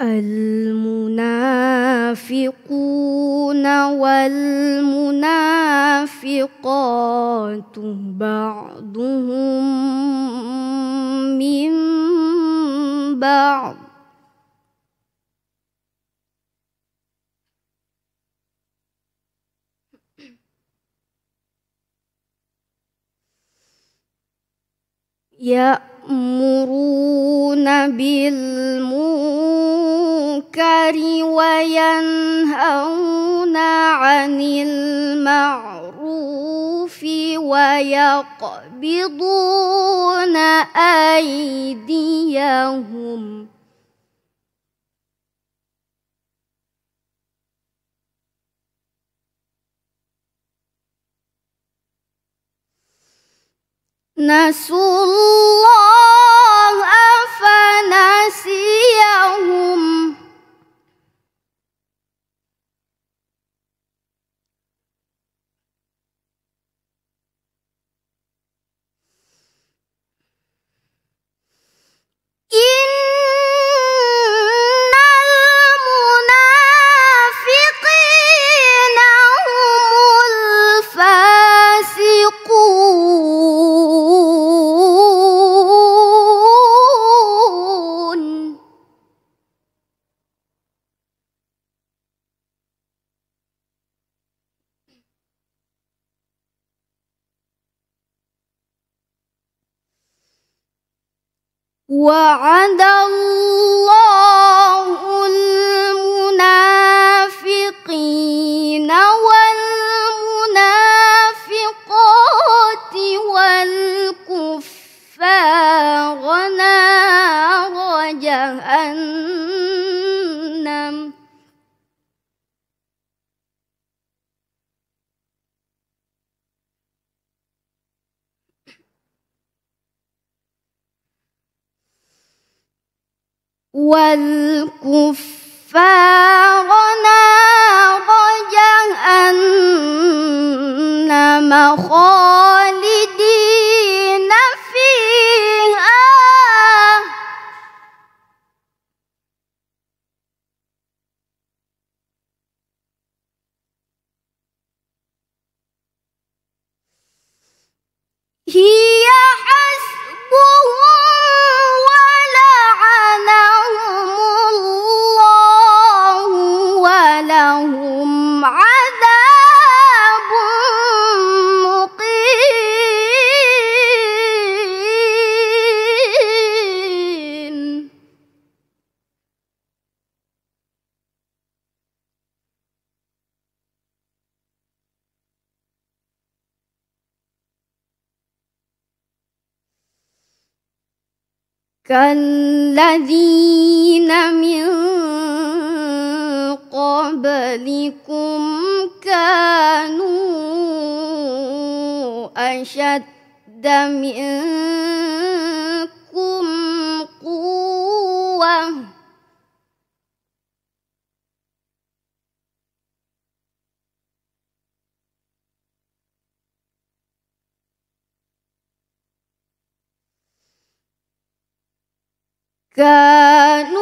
المنافقون والمنافقات بعضهم من بعض يأمرون بالمنكر المنكر وينهون عن المعروف ويقبضون أيديهم نسوا وعد الله والكفار كالذين من قبلكم كانوا أشد منكم قوة كانوا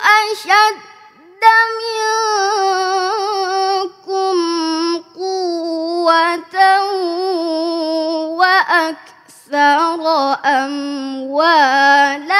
أشد منكم قوة وأكثر أموالا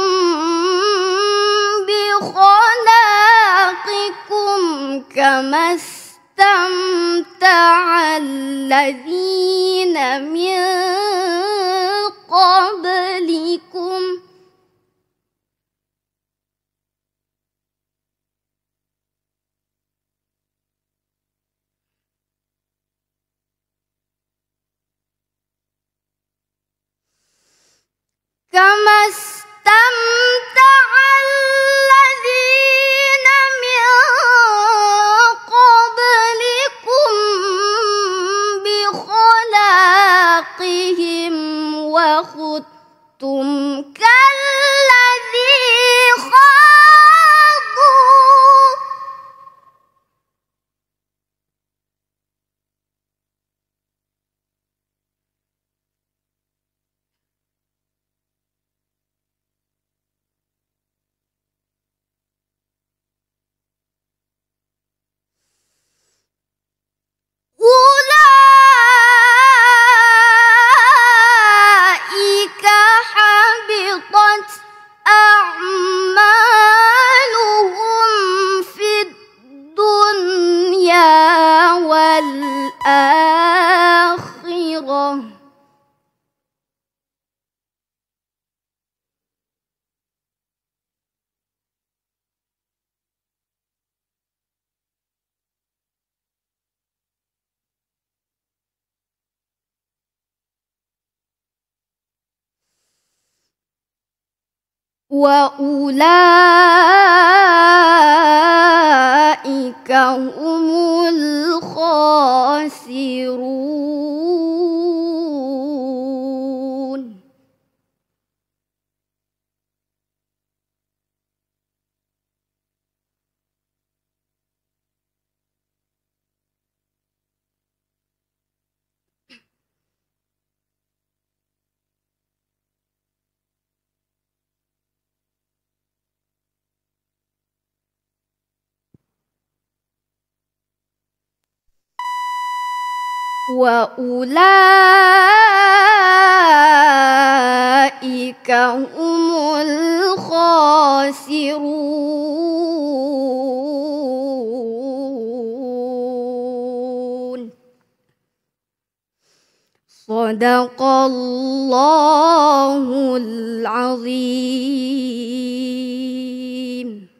كما استمتع واولئك هم الخاسرون واولئك هم الخاسرون صدق الله العظيم